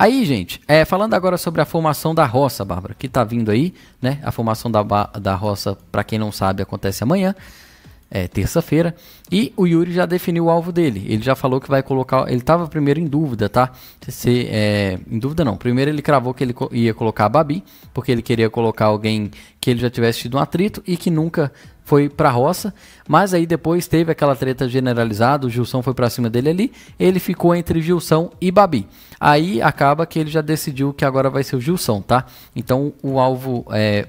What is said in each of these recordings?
Aí, gente, é, falando agora sobre a formação da roça, Bárbara, que está vindo aí, né? A formação da, da roça, para quem não sabe, acontece amanhã é, terça-feira. E o Yuri já definiu o alvo dele. Ele já falou que vai colocar. Ele estava primeiro em dúvida, tá? Se, é, em dúvida não. Primeiro ele cravou que ele ia colocar a Babi, porque ele queria colocar alguém que ele já tivesse tido um atrito e que nunca foi pra roça, mas aí depois teve aquela treta generalizada, o Gilson foi pra cima dele ali, ele ficou entre Gilson e Babi. Aí acaba que ele já decidiu que agora vai ser o Gilson, tá? Então o alvo é,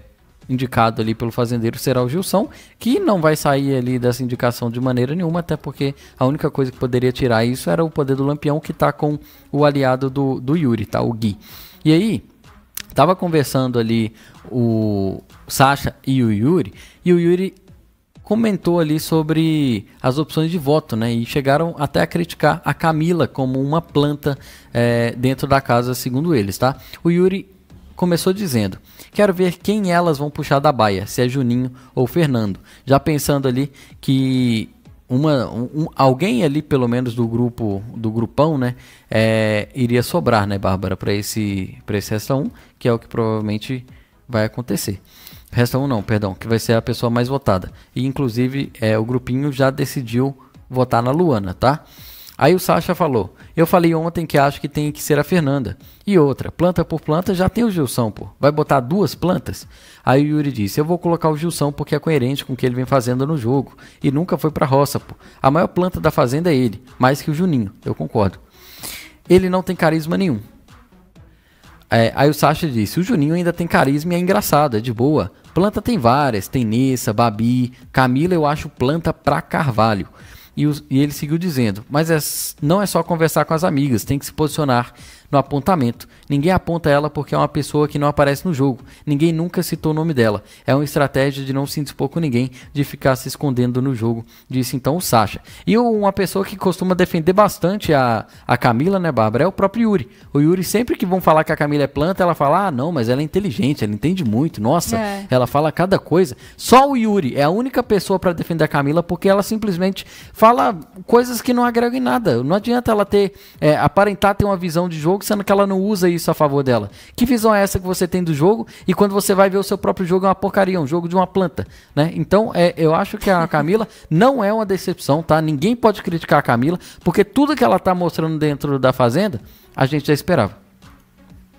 indicado ali pelo fazendeiro será o Gilson, que não vai sair ali dessa indicação de maneira nenhuma, até porque a única coisa que poderia tirar isso era o poder do Lampião, que está com o aliado do, do Yuri, tá? O Gui. E aí, tava conversando ali o Sasha e o Yuri, e o Yuri comentou ali sobre as opções de voto, né? E chegaram até a criticar a Camila como uma planta é, dentro da casa, segundo eles, tá? O Yuri começou dizendo: Quero ver quem elas vão puxar da baia, se é Juninho ou Fernando. Já pensando ali que uma, um, alguém ali, pelo menos do grupo do grupão, né, é, iria sobrar, né, Bárbara, para esse para esse resta 1, que é o que provavelmente vai acontecer. Resta 1 não, perdão, que vai ser a pessoa mais votada. E inclusive é, o grupinho já decidiu votar na Luana, tá? Aí o Sacha falou: Eu falei ontem que acho que tem que ser a Fernanda. E outra, planta por planta já tem o Gilson, pô. Vai botar duas plantas? Aí o Yuri disse: Eu vou colocar o Gilson porque é coerente com o que ele vem fazendo no jogo. E nunca foi pra roça, pô. A maior planta da fazenda é ele, mais que o Juninho, eu concordo. Ele não tem carisma nenhum. É, aí o Sacha disse: O Juninho ainda tem carisma e é engraçado, é de boa. Planta tem várias, tem Nessa, Babi, Camila eu acho planta pra Carvalho. E, e ele seguiu dizendo: Mas é, não é só conversar com as amigas, tem que se posicionar no apontamento. Ninguém aponta ela porque é uma pessoa que não aparece no jogo. Ninguém nunca citou o nome dela. É uma estratégia de não se indispor com ninguém, de ficar se escondendo no jogo, disse então o Sasha. E uma pessoa que costuma defender bastante a, a Camila, né, Bárbara? É o próprio Yuri. O Yuri, sempre que vão falar que a Camila é planta, ela fala: ah, não, mas ela é inteligente, ela entende muito, nossa, é. ela fala cada coisa. Só o Yuri é a única pessoa para defender a Camila porque ela simplesmente fala fala coisas que não agregam em nada. Não adianta ela ter é, aparentar ter uma visão de jogo, sendo que ela não usa isso a favor dela. Que visão é essa que você tem do jogo? E quando você vai ver o seu próprio jogo é uma porcaria, um jogo de uma planta, né? Então, é, eu acho que a Camila não é uma decepção, tá? Ninguém pode criticar a Camila, porque tudo que ela tá mostrando dentro da fazenda, a gente já esperava.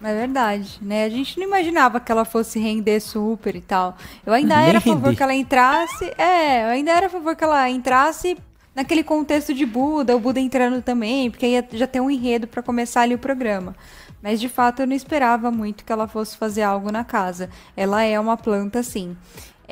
É verdade, né? A gente não imaginava que ela fosse render super e tal. Eu ainda Nem era a favor que ela entrasse. É, eu ainda era a favor que ela entrasse naquele contexto de Buda, o Buda entrando também, porque ia já ter um enredo para começar ali o programa. Mas de fato eu não esperava muito que ela fosse fazer algo na casa. Ela é uma planta, sim.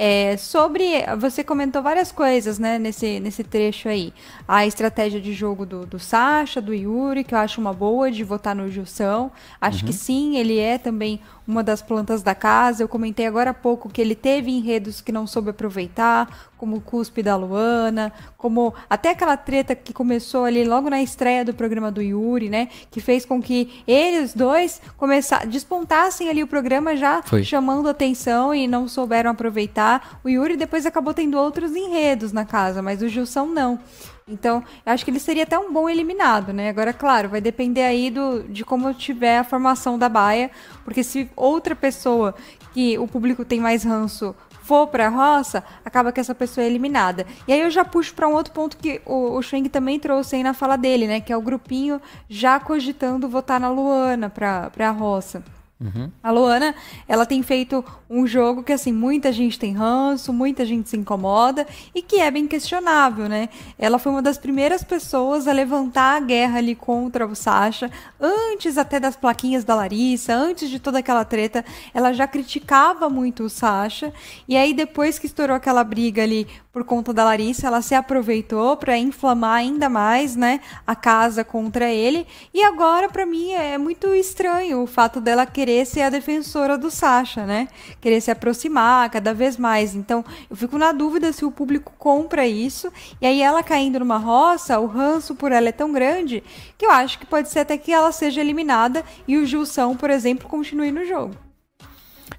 É, sobre. Você comentou várias coisas, né, nesse, nesse trecho aí. A estratégia de jogo do, do Sasha, do Yuri, que eu acho uma boa de votar no Jussão. Acho uhum. que sim, ele é também uma das plantas da casa. Eu comentei agora há pouco que ele teve enredos que não soube aproveitar, como o cuspe da Luana, como até aquela treta que começou ali logo na estreia do programa do Yuri, né? Que fez com que eles dois começassem, despontassem ali o programa já Foi. chamando atenção e não souberam aproveitar. O Yuri depois acabou tendo outros enredos na casa, mas o Gilson não. Então, eu acho que ele seria até um bom eliminado, né? Agora, claro, vai depender aí do, de como tiver a formação da baia, porque se outra pessoa que o público tem mais ranço for para a roça, acaba que essa pessoa é eliminada. E aí eu já puxo para um outro ponto que o, o também trouxe aí na fala dele, né? Que é o grupinho já cogitando votar na Luana para a roça. Uhum. A Luana, ela tem feito um jogo que, assim, muita gente tem ranço, muita gente se incomoda e que é bem questionável, né? Ela foi uma das primeiras pessoas a levantar a guerra ali contra o Sasha, antes até das plaquinhas da Larissa, antes de toda aquela treta, ela já criticava muito o Sasha. E aí, depois que estourou aquela briga ali por conta da Larissa, ela se aproveitou para inflamar ainda mais, né, a casa contra ele. E agora para mim é muito estranho o fato dela querer ser a defensora do Sasha, né? Querer se aproximar cada vez mais. Então, eu fico na dúvida se o público compra isso. E aí ela caindo numa roça, o ranço por ela é tão grande que eu acho que pode ser até que ela seja eliminada e o Gilson, por exemplo, continue no jogo.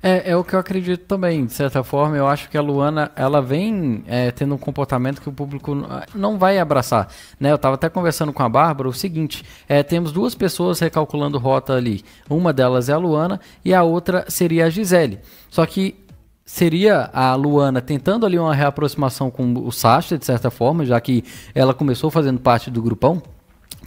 É, é, o que eu acredito também, de certa forma. Eu acho que a Luana, ela vem é, tendo um comportamento que o público ah, não vai abraçar. Né? Eu estava até conversando com a Bárbara o seguinte: é, temos duas pessoas recalculando rota ali. Uma delas é a Luana e a outra seria a Gisele. Só que seria a Luana tentando ali uma reaproximação com o Sasha, de certa forma, já que ela começou fazendo parte do grupão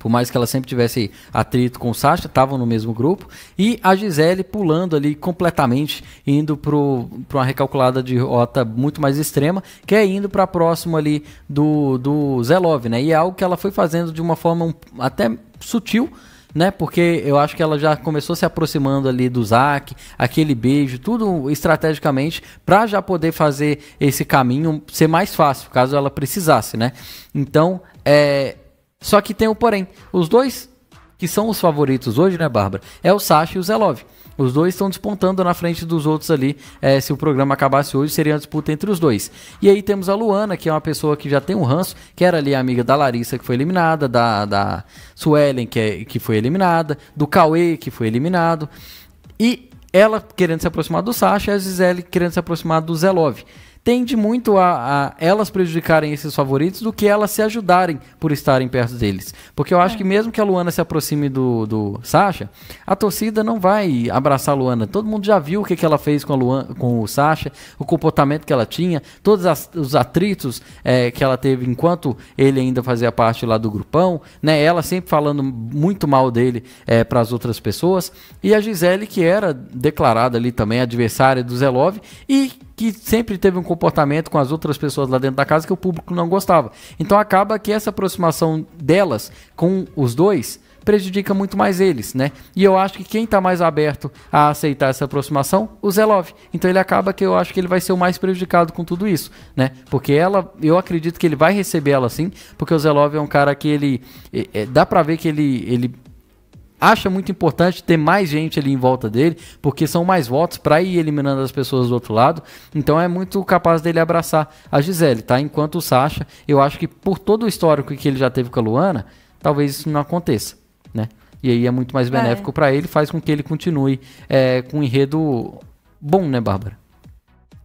por mais que ela sempre tivesse atrito com o Sasha, estavam no mesmo grupo, e a Gisele pulando ali completamente, indo para uma recalculada de rota muito mais extrema, que é indo para próximo ali do, do Zelov, né? E é algo que ela foi fazendo de uma forma um, até sutil, né? Porque eu acho que ela já começou se aproximando ali do Zac, aquele beijo, tudo estrategicamente para já poder fazer esse caminho ser mais fácil, caso ela precisasse, né? Então, é, só que tem o um porém. Os dois que são os favoritos hoje, né, Bárbara? É o Sasha e o Zelov. Os dois estão despontando na frente dos outros ali. É, se o programa acabasse hoje, seria uma disputa entre os dois. E aí temos a Luana, que é uma pessoa que já tem um ranço, que era ali amiga da Larissa, que foi eliminada, da, da Suelen, que, é, que foi eliminada, do Cauê, que foi eliminado. E ela querendo se aproximar do Sasha e a Gisele querendo se aproximar do Zelov tende muito a, a, elas prejudicarem esses favoritos do que elas se ajudarem por estarem perto deles. Porque eu acho é. que mesmo que a Luana se aproxime do, do Sasha, a torcida não vai abraçar a Luana. Todo mundo já viu o que, que ela fez com, a Luana, com o Sasha, o comportamento que ela tinha, todos as, os atritos é, que ela teve enquanto ele ainda fazia parte lá do grupão, né? Ela sempre falando muito mal dele é, para as outras pessoas. E a Gisele, que era declarada ali também adversária do Zelov, e que sempre teve um comportamento com as outras pessoas lá dentro da casa que o público não gostava. Então acaba que essa aproximação delas com os dois prejudica muito mais eles, né? E eu acho que quem está mais aberto a aceitar essa aproximação, o Zelov. Então ele acaba que eu acho que ele vai ser o mais prejudicado com tudo isso, né? Porque ela, eu acredito que ele vai receber ela sim, porque o Zelov é um cara que ele é, é dá para ver que ele ele acha muito importante ter mais gente ali em volta dele, porque são mais votos para ir eliminando as pessoas do outro lado. Então é muito capaz dele abraçar a Gisele, tá? Enquanto o Sacha, eu acho que por todo o histórico que ele já teve com a Luana, talvez isso não aconteça, né? E aí é muito mais é. benéfico é. para ele, faz com que ele continue é, com um enredo bom, né, Bárbara?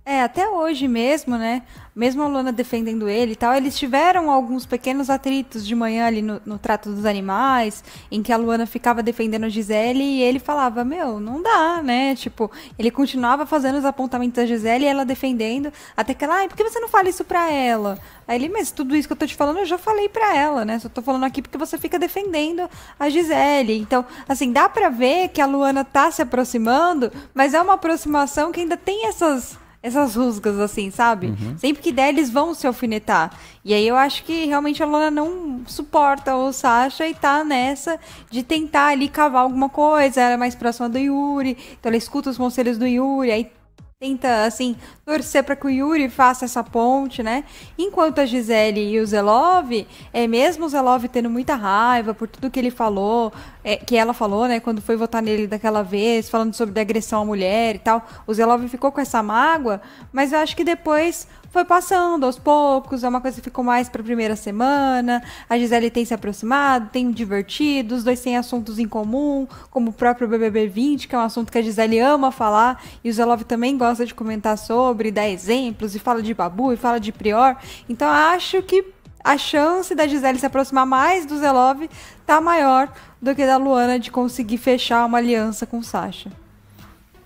É, até hoje mesmo, né? Mesmo a Luana defendendo ele e tal, eles tiveram alguns pequenos atritos de manhã ali no, no trato dos animais, em que a Luana ficava defendendo a Gisele e ele falava, meu, não dá, né? Tipo, ele continuava fazendo os apontamentos da Gisele e ela defendendo, até que ela, ai, por que você não fala isso pra ela? Aí ele, mas tudo isso que eu tô te falando, eu já falei pra ela, né? Só tô falando aqui porque você fica defendendo a Gisele. Então, assim, dá pra ver que a Luana tá se aproximando, mas é uma aproximação que ainda tem essas essas rusgas, assim, sabe? Uhum. Sempre que der, eles vão se alfinetar. E aí eu acho que realmente a Lona não suporta o Sasha e tá nessa de tentar ali cavar alguma coisa. Ela é mais próxima do Yuri, então ela escuta os conselhos do Yuri, aí tenta, assim, torcer para que o Yuri faça essa ponte, né? Enquanto a Gisele e o Zelov, é mesmo o Zelov tendo muita raiva por tudo que ele falou, é, que ela falou, né, quando foi votar nele daquela vez, falando sobre agressão à mulher e tal, o Zelov ficou com essa mágoa, mas eu acho que depois foi passando aos poucos, é uma coisa que ficou mais para a primeira semana, a Gisele tem se aproximado, tem divertido, os dois têm assuntos em comum, como o próprio BBB 20, que é um assunto que a Gisele ama falar, e o Zelov também gosta de comentar sobre, dar exemplos, e fala de Babu, e fala de Prior, então acho que a chance da Gisele se aproximar mais do Zelov tá maior do que da Luana de conseguir fechar uma aliança com o Sasha.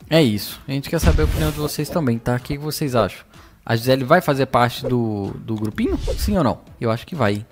É isso. A gente quer saber a opinião de vocês também, tá? O que vocês acham? A Gisele vai fazer parte do, do grupinho? Sim ou não? Eu acho que vai.